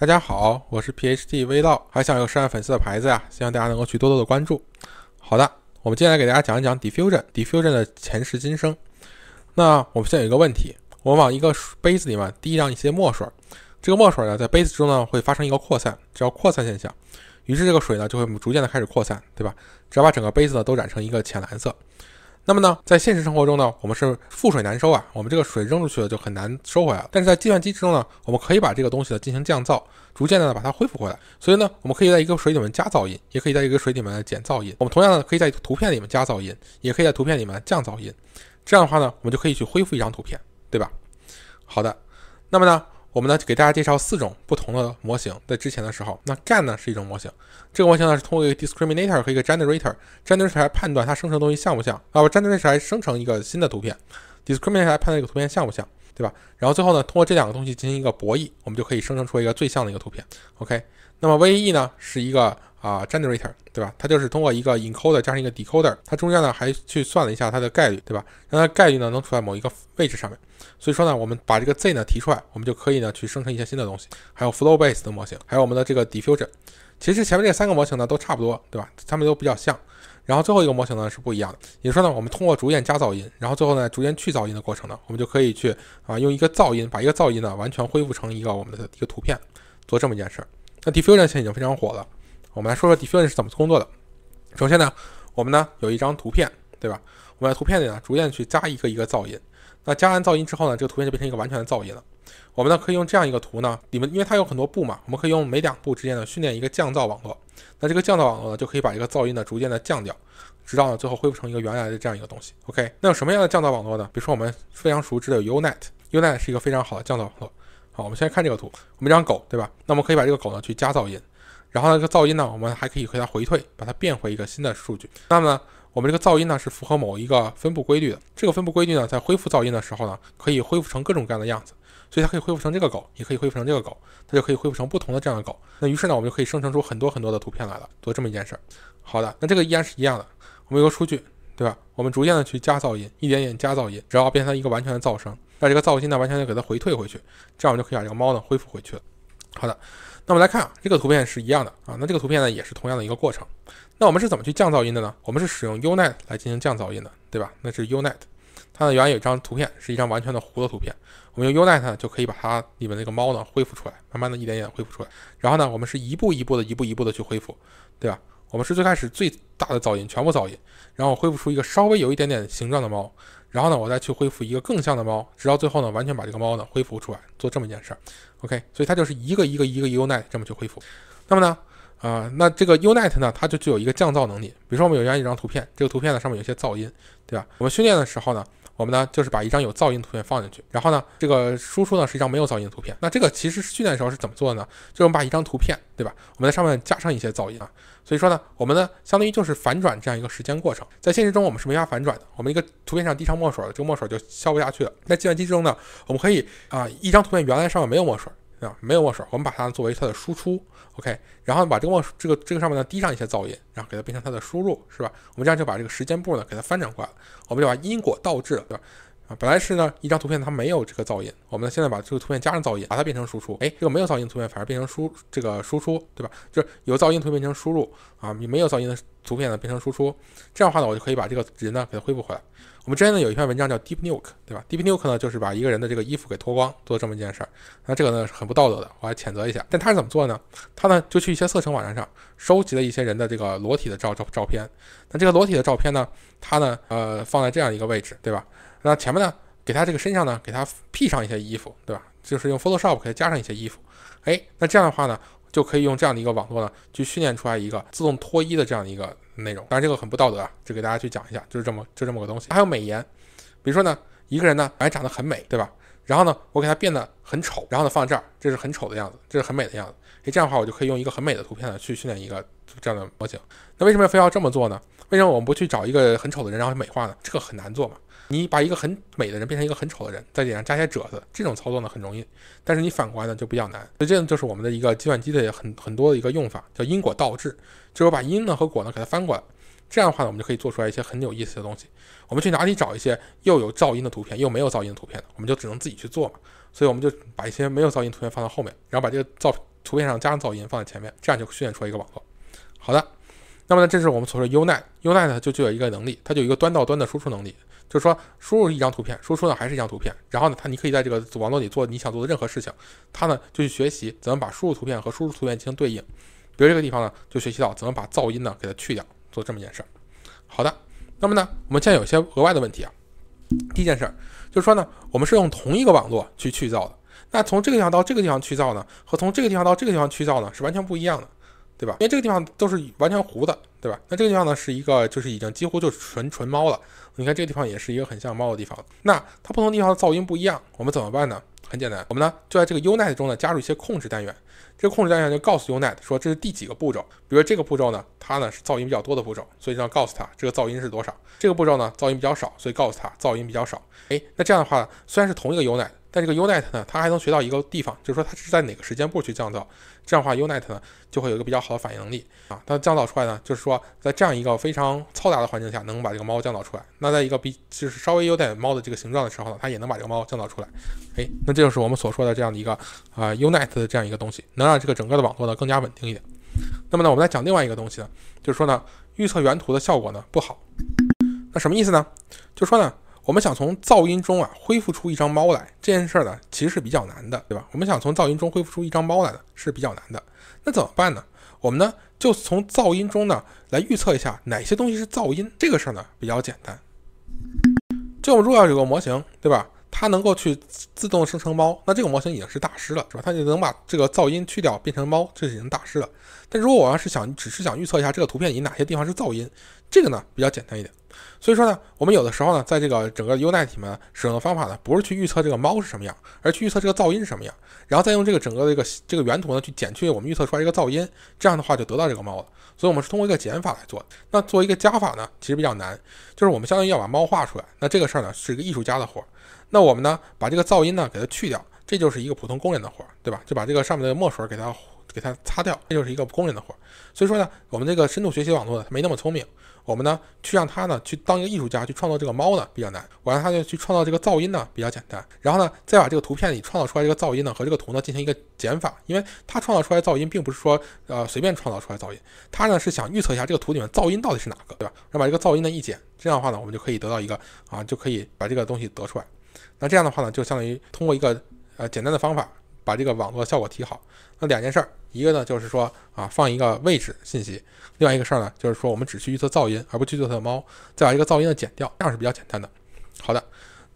大家好，我是 PHD 微道，还想有深爱粉丝的牌子呀，希望大家能够去多多的关注。好的，我们接下来给大家讲一讲 Diffusion，Diffusion 的前世今生。那我们现在有一个问题，我往一个杯子里面滴上一些墨水，这个墨水呢在杯子中呢会发生一个扩散，叫扩散现象，于是这个水呢就会逐渐的开始扩散，对吧？只要把整个杯子呢都染成一个浅蓝色。那么呢，在现实生活中呢，我们是覆水难收啊，我们这个水扔出去了就很难收回来了。但是在计算机之中呢，我们可以把这个东西呢进行降噪，逐渐的呢把它恢复回来。所以呢，我们可以在一个水里面加噪音，也可以在一个水里面减噪音。我们同样呢可以在图片里面加噪音，也可以在图片里面降噪音。这样的话呢，我们就可以去恢复一张图片，对吧？好的，那么呢？我们呢给大家介绍四种不同的模型，在之前的时候，那 GAN 呢是一种模型，这个模型呢是通过一个 discriminator 和一个 generator，generator 来判断它生成的东西像不像，啊，generator 来生成一个新的图片，discriminator 来判断这个图片像不像，对吧？然后最后呢，通过这两个东西进行一个博弈，我们就可以生成出一个最像的一个图片。OK，那么 VAE 呢是一个。啊，generator 对吧？它就是通过一个 encoder 加上一个 decoder，它中间呢还去算了一下它的概率，对吧？让它概率呢能处在某一个位置上面。所以说呢，我们把这个 z 呢提出来，我们就可以呢去生成一些新的东西。还有 f l o w b a s e 的模型，还有我们的这个 diffusion。其实前面这三个模型呢都差不多，对吧？它们都比较像。然后最后一个模型呢是不一样的，也就是说呢，我们通过逐渐加噪音，然后最后呢逐渐去噪音的过程呢，我们就可以去啊用一个噪音把一个噪音呢完全恢复成一个我们的一个图片，做这么一件事儿。那 diffusion 现在已经非常火了。我们来说说 Diffusion 是怎么工作的。首先呢，我们呢有一张图片，对吧？我们在图片里呢逐渐去加一个一个噪音。那加完噪音之后呢，这个图片就变成一个完全的噪音了。我们呢可以用这样一个图呢，你们因为它有很多步嘛，我们可以用每两步之间的训练一个降噪网络。那这个降噪网络呢，就可以把这个噪音呢逐渐的降掉，直到呢最后恢复成一个原来的这样一个东西。OK，那有什么样的降噪网络呢？比如说我们非常熟知的 U-Net，U-Net 是一个非常好的降噪网络。好，我们先看这个图，我们一张狗，对吧？那我们可以把这个狗呢去加噪音。然后呢，这个噪音呢，我们还可以给它回退，把它变回一个新的数据。那么呢，我们这个噪音呢是符合某一个分布规律的。这个分布规律呢，在恢复噪音的时候呢，可以恢复成各种各样的样子。所以它可以恢复成这个狗，也可以恢复成这个狗，它就可以恢复成不同的这样的狗。那于是呢，我们就可以生成出很多很多的图片来了，做这么一件事儿。好的，那这个依然是一样的。我们有个数据，对吧？我们逐渐的去加噪音，一点点加噪音，只要变成一个完全的噪声。那这个噪音呢，完全就给它回退回去，这样我们就可以把这个猫呢恢复回去了。好的。那我们来看啊，这个图片是一样的啊，那这个图片呢也是同样的一个过程。那我们是怎么去降噪音的呢？我们是使用 U-Net 来进行降噪音的，对吧？那是 U-Net，它呢原来有一张图片，是一张完全的糊的图片，我们用 U-Net 呢就可以把它里面那个猫呢恢复出来，慢慢的一点一点恢复出来。然后呢，我们是一步一步的，一步一步的去恢复，对吧？我们是最开始最大的噪音，全部噪音，然后恢复出一个稍微有一点点形状的猫。然后呢，我再去恢复一个更像的猫，直到最后呢，完全把这个猫呢恢复出来，做这么一件事儿。OK，所以它就是一个一个一个 UNIT 这么去恢复。那么呢，啊，那这个 UNIT 呢，它就具有一个降噪能力。比如说我们有这样一张图片，这个图片呢上面有一些噪音，对吧？我们训练的时候呢。我们呢，就是把一张有噪音图片放进去，然后呢，这个输出呢是一张没有噪音的图片。那这个其实训练的时候是怎么做的呢？就是我们把一张图片，对吧？我们在上面加上一些噪音啊。所以说呢，我们呢，相当于就是反转这样一个时间过程。在现实中我们是没法反转的，我们一个图片上滴上墨水了，这个墨水就消不下去了。在计算机中呢，我们可以啊，一张图片原来上面没有墨水。啊，吧？没有墨水，我们把它作为它的输出，OK。然后把这个墨这个这个上面呢滴上一些噪音，然后给它变成它的输入，是吧？我们这样就把这个时间步呢给它翻转过来，我们就把因果倒置，了，对吧？啊，本来是呢一张图片它没有这个噪音，我们现在把这个图片加上噪音，把它变成输出，哎，这个没有噪音图片反而变成输这个输出，对吧？就是有噪音图片变成输入，啊，你没有噪音的图片呢变成输出，这样的话呢我就可以把这个人呢给它恢复回来。我们之前呢有一篇文章叫 Deep Nuke，对吧？Deep Nuke 呢就是把一个人的这个衣服给脱光，做这么一件事儿。那这个呢是很不道德的，我还谴责一下。但他是怎么做呢？他呢就去一些色情网站上收集了一些人的这个裸体的照照照片。那这个裸体的照片呢，他呢呃放在这样一个位置，对吧？那前面呢给他这个身上呢给他 P 上一些衣服，对吧？就是用 Photoshop 给他加上一些衣服。哎，那这样的话呢？就可以用这样的一个网络呢，去训练出来一个自动脱衣的这样的一个内容。当然这个很不道德啊，就给大家去讲一下，就是这么就这么个东西。还有美颜，比如说呢，一个人呢本来长得很美，对吧？然后呢，我给他变得很丑，然后呢放这儿，这是很丑的样子，这是很美的样子。诶，这样的话我就可以用一个很美的图片呢去训练一个这样的模型。那为什么非要这么做呢？为什么我们不去找一个很丑的人然后美化呢？这个很难做嘛？你把一个很美的人变成一个很丑的人，在脸上加些褶子，这种操作呢很容易，但是你反过来呢就比较难。所以这就是我们的一个计算机的很很多的一个用法，叫因果倒置，就是把因呢和果呢给它翻过来。这样的话呢，我们就可以做出来一些很有意思的东西。我们去哪里找一些又有噪音的图片又没有噪音的图片呢？我们就只能自己去做嘛。所以我们就把一些没有噪音图片放到后面，然后把这个噪图片上加上噪音放在前面，这样就训练出来一个网络。好的，那么呢这是我们所说 UNet。u n e 就具有一个能力，它就有一个端到端的输出能力。就是说，输入一张图片，输出呢还是一张图片，然后呢，它你可以在这个网络里做你想做的任何事情，它呢就去学习怎么把输入图片和输出图片进行对应，比如这个地方呢就学习到怎么把噪音呢给它去掉，做这么一件事儿。好的，那么呢我们现在有些额外的问题啊，第一件事儿就是说呢，我们是用同一个网络去去噪的，那从这个地方到这个地方去噪呢，和从这个地方到这个地方去噪呢是完全不一样的。对吧？因为这个地方都是完全糊的，对吧？那这个地方呢，是一个就是已经几乎就纯纯猫了。你看这个地方也是一个很像猫的地方。那它不同地方的噪音不一样，我们怎么办呢？很简单，我们呢就在这个 u n i t 中呢加入一些控制单元。这个控制单元就告诉 u n i t 说这是第几个步骤。比如这个步骤呢，它呢是噪音比较多的步骤，所以要告诉它这个噪音是多少。这个步骤呢噪音比较少，所以告诉它噪音比较少。哎，那这样的话虽然是同一个 u n i t 但这个 u n i t 呢，它还能学到一个地方，就是说它是在哪个时间步去降噪，这样的话 u n i t 呢就会有一个比较好的反应能力啊。它降噪出来呢，就是说在这样一个非常嘈杂的环境下，能把这个猫降噪出来。那在一个比就是稍微有点猫的这个形状的时候呢，它也能把这个猫降噪出来。哎，那这就是我们所说的这样的一个啊 u n i t 的这样一个东西，能让这个整个的网络呢更加稳定一点。那么呢，我们再讲另外一个东西呢，就是说呢预测原图的效果呢不好。那什么意思呢？就说呢。我们想从噪音中啊恢复出一张猫来这件事儿呢，其实是比较难的，对吧？我们想从噪音中恢复出一张猫来的是比较难的。那怎么办呢？我们呢就从噪音中呢来预测一下哪些东西是噪音。这个事儿呢比较简单。就我们如果要有个模型，对吧？它能够去自动生成猫，那这个模型已经是大师了，是吧？它就能把这个噪音去掉，变成猫，这已经大师了。但如果我要是想只是想预测一下这个图片里哪些地方是噪音？这个呢比较简单一点，所以说呢，我们有的时候呢，在这个整个 u n 体 t 使用的方法呢，不是去预测这个猫是什么样，而去预测这个噪音是什么样，然后再用这个整个的一个这个原图呢去减去我们预测出来一个噪音，这样的话就得到这个猫了。所以我们是通过一个减法来做。那做一个加法呢，其实比较难，就是我们相当于要把猫画出来，那这个事儿呢是一个艺术家的活儿。那我们呢把这个噪音呢给它去掉，这就是一个普通工人的活儿，对吧？就把这个上面的墨水给它给它擦掉，这就是一个工人的活儿。所以说呢，我们这个深度学习网络呢没那么聪明。我们呢，去让它呢去当一个艺术家去创造这个猫呢比较难，我让它就去创造这个噪音呢比较简单，然后呢再把这个图片里创造出来这个噪音呢和这个图呢进行一个减法，因为它创造出来噪音并不是说呃随便创造出来噪音，它呢是想预测一下这个图里面噪音到底是哪个，对吧？后把这个噪音呢一减，这样的话呢我们就可以得到一个啊就可以把这个东西得出来，那这样的话呢就相当于通过一个呃简单的方法。把这个网络效果提好，那两件事儿，一个呢就是说啊放一个位置信息，另外一个事儿呢就是说我们只需预测噪音，而不去预测猫，再把这个噪音呢减掉，这样是比较简单的。好的，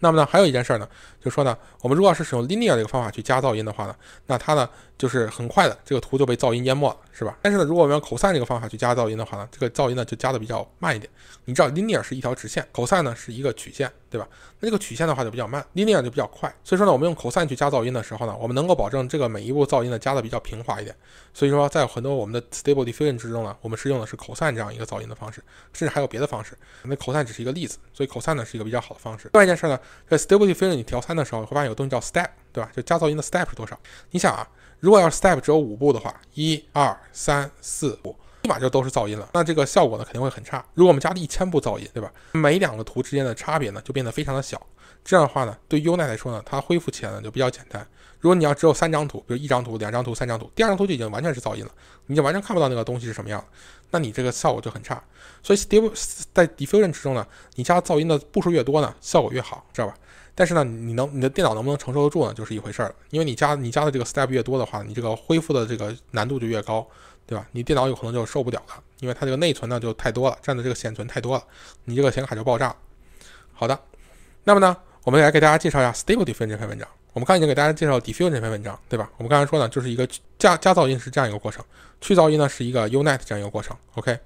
那么呢还有一件事儿呢。就说呢，我们如果是使用 linear 这个方法去加噪音的话呢，那它呢就是很快的，这个图就被噪音淹没了，是吧？但是呢，如果我们用 cosine 这个方法去加噪音的话呢，这个噪音呢就加的比较慢一点。你知道 linear 是一条直线，cosine 呢是一个曲线，对吧？那这个曲线的话就比较慢，linear 就比较快。所以说呢，我们用 cosine 去加噪音的时候呢，我们能够保证这个每一步噪音呢加的比较平滑一点。所以说在很多我们的 stability diffusion 之中呢，我们是用的是 cosine 这样一个噪音的方式，甚至还有别的方式。那 cosine 只是一个例子，所以 cosine 呢是一个比较好的方式。另外一件事儿呢，在 stability diffusion 你调参。的时候会发现有东西叫 step，对吧？就加噪音的 step 是多少？你想啊，如果要是 step 只有五步的话，一二三四五，立马就都是噪音了。那这个效果呢，肯定会很差。如果我们加了一千步噪音，对吧？每两个图之间的差别呢，就变得非常的小。这样的话呢，对 u n t 来说呢，它恢复起来呢就比较简单。如果你要只有三张图，比如一张图、两张图、三张图，第二张图就已经完全是噪音了，你就完全看不到那个东西是什么样，那你这个效果就很差。所以 Stable 在 diffusion 之中呢，你加噪音的步数越多呢，效果越好，知道吧？但是呢，你能你的电脑能不能承受得住呢？就是一回事儿，了。因为你加你加的这个 step 越多的话，你这个恢复的这个难度就越高，对吧？你电脑有可能就受不了了，因为它这个内存呢就太多了，占的这个显存太多了，你这个显卡就爆炸。好的，那么呢，我们来给大家介绍一下 Stable Diffusion 这篇文章。我们刚才已经给大家介绍 Diffusion 这篇文章，对吧？我们刚才说呢，就是一个加加噪音是这样一个过程，去噪音呢是一个 u n i t 这样一个过程。OK。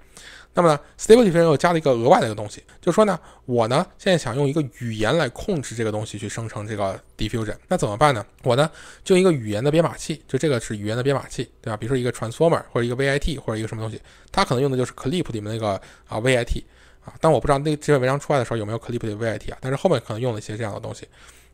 那么呢，Stable Diffusion 又加了一个额外的一个东西，就是说呢，我呢现在想用一个语言来控制这个东西去生成这个 Diffusion，那怎么办呢？我呢就一个语言的编码器，就这个是语言的编码器，对吧？比如说一个 Transformer 或者一个 ViT 或者一个什么东西，它可能用的就是 Clip 里面那个啊 ViT 啊，但我不知道那这篇文章出来的时候有没有 Clip 的 ViT 啊，但是后面可能用了一些这样的东西。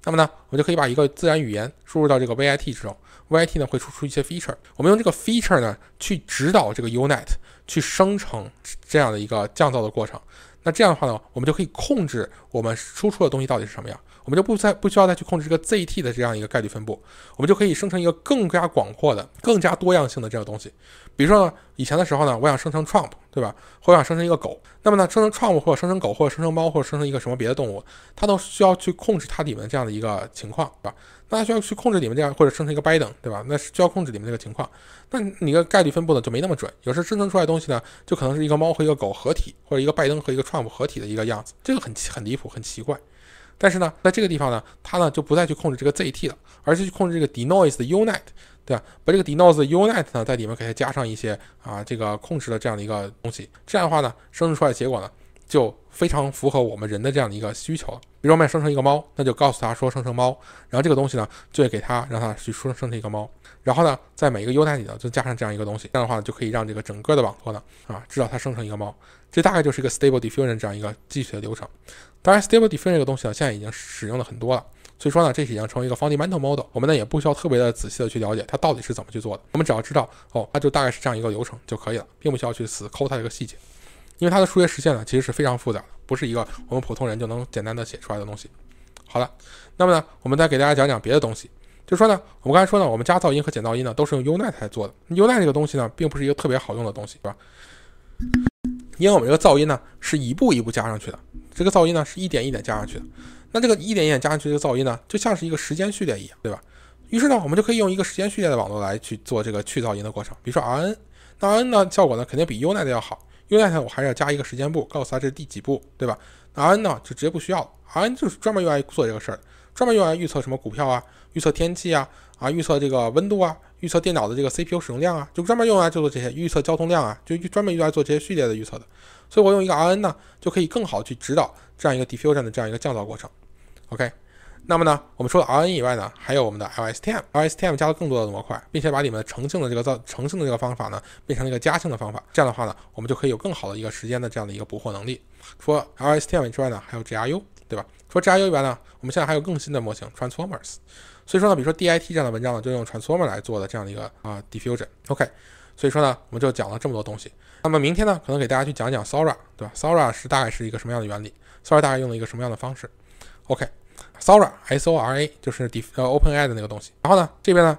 那么呢，我就可以把一个自然语言输入到这个 ViT 之中，ViT 呢会输出一些 feature，我们用这个 feature 呢去指导这个 U-Net 去生成这样的一个降噪的过程。那这样的话呢，我们就可以控制我们输出的东西到底是什么样。我们就不再不需要再去控制这个 ZT 的这样一个概率分布，我们就可以生成一个更加广阔的、更加多样性的这样的东西。比如说，以前的时候呢，我想生成 Trump，对吧？或者想生成一个狗，那么呢，生成 Trump 或者生成狗或者生成猫或者生成一个什么别的动物，它都需要去控制它里面这样的一个情况，对吧？那需要去控制里面这样或者生成一个 Biden，对吧？那是需要控制里面这个情况。那你的概率分布呢就没那么准，有时候生成出来的东西呢就可能是一个猫和一个狗合体，或者一个拜登和一个 Trump 合体的一个样子，这个很很离谱，很奇怪。但是呢，在这个地方呢，它呢就不再去控制这个 ZT 了，而是去控制这个 Denoise 的 Unit，对吧？把这个 Denoise 的 Unit 呢，在里面给它加上一些啊这个控制的这样的一个东西，这样的话呢，生成出来的结果呢。就非常符合我们人的这样的一个需求了。比如我们要生成一个猫，那就告诉它说生成猫，然后这个东西呢就会给它让它去生生成一个猫。然后呢，在每一个优待里呢就加上这样一个东西，这样的话就可以让这个整个的网络呢啊知道它生成一个猫。这大概就是一个 Stable Diffusion 这样一个具体的流程。当然，Stable Diffusion 这个东西呢现在已经使用了很多了，所以说呢这是已经成为一个 fundamental model。我们呢也不需要特别的仔细的去了解它到底是怎么去做的，我们只要知道哦，它就大概是这样一个流程就可以了，并不需要去死抠它一个细节。因为它的数学实现呢，其实是非常复杂的，不是一个我们普通人就能简单的写出来的东西。好了，那么呢，我们再给大家讲讲别的东西。就说呢，我们刚才说呢，我们加噪音和减噪音呢，都是用 U-net 来做的。U-net 这个东西呢，并不是一个特别好用的东西，对吧？因为我们这个噪音呢，是一步一步加上去的，这个噪音呢，是一点一点加上去的。那这个一点一点加上去这个噪音呢，就像是一个时间序列一样，对吧？于是呢，我们就可以用一个时间序列的网络来去做这个去噪音的过程，比如说 R-N。那 R-N 呢，效果呢，肯定比 U-net 要好。因 i 那我还是要加一个时间步，告诉他这是第几步，对吧？R N 呢就直接不需要了，R N 就是专门用来做这个事儿，专门用来预测什么股票啊，预测天气啊，啊预测这个温度啊，预测电脑的这个 C P U 使用量啊，就专门用来做这些预测交通量啊，就专门用来做这些序列的预测的。所以我用一个 R N 呢，就可以更好去指导这样一个 diffusion 的这样一个降噪过程。OK。那么呢，我们除了 RNN 以外呢，还有我们的 LSTM，LSTM 加了更多的模块，并且把里面的成性的这个造成性的这个方法呢，变成了一个加性的方法。这样的话呢，我们就可以有更好的一个时间的这样的一个捕获能力。说 LSTM 之外呢，还有 GRU，对吧？了 GRU 以外呢，我们现在还有更新的模型 Transformers。所以说呢，比如说 DIT 这样的文章呢，就用 t r a n s f o r m e r 来做的这样的一个啊 diffusion。OK，所以说呢，我们就讲了这么多东西。那么明天呢，可能给大家去讲讲 Sora，对吧？Sora 是大概是一个什么样的原理？Sora 大概用了一个什么样的方式？OK。Sora S O R A 就是 d e f 呃 OpenAI 的那个东西。然后呢，这边呢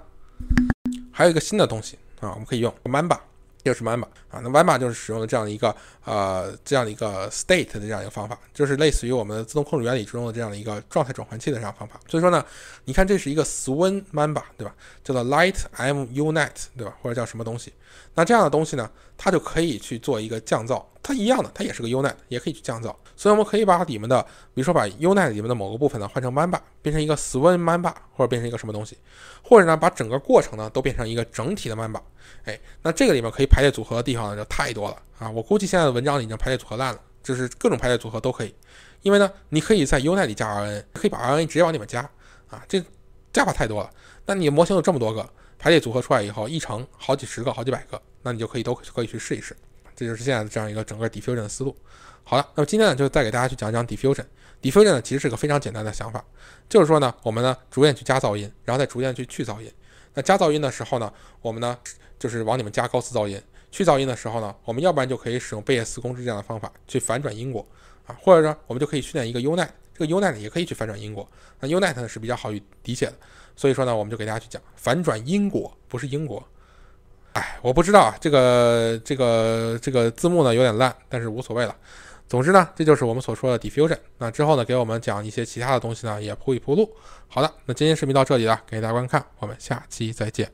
还有一个新的东西啊，我们可以用 Mamba，又是 Mamba 啊。那 Mamba 就是使用的这样的一个呃这样的一个 State 的这样一个方法，就是类似于我们的自动控制原理之中的这样的一个状态转换器的这样方法。所以说呢，你看这是一个 Swin Mamba 对吧？叫做 Light M U n i t 对吧？或者叫什么东西？那这样的东西呢？它就可以去做一个降噪，它一样的，它也是个 U Net，也可以去降噪。所以我们可以把里面的，比如说把 U Net 里面的某个部分呢换成 Mamba，变成一个 Swin Mamba，或者变成一个什么东西，或者呢把整个过程呢都变成一个整体的 Mamba。哎，那这个里面可以排列组合的地方呢就太多了啊！我估计现在的文章已经排列组合烂了，就是各种排列组合都可以。因为呢，你可以在 U Net 里加 RN，可以把 RN 直接往里面加啊，这加法太多了。那你模型有这么多个。排列组合出来以后，一乘好几十个、好几百个，那你就可以都可以去试一试。这就是现在的这样一个整个 diffusion 的思路。好了，那么今天呢，就再给大家去讲一讲 diffusion。diffusion 呢，其实是个非常简单的想法，就是说呢，我们呢，逐渐去加噪音，然后再逐渐去去噪音。那加噪音的时候呢，我们呢，就是往里面加高斯噪音；去噪音的时候呢，我们要不然就可以使用贝叶斯公式这样的方法去反转因果，啊，或者说我们就可以训练一个 U-net。这个 UNet 呢也可以去反转因果，那 UNet 呢是比较好理解的，所以说呢，我们就给大家去讲反转因果，不是因果。哎，我不知道啊，这个这个这个字幕呢有点烂，但是无所谓了。总之呢，这就是我们所说的 diffusion。那之后呢，给我们讲一些其他的东西呢，也铺一铺路。好的，那今天视频到这里了，感谢大家观看，我们下期再见。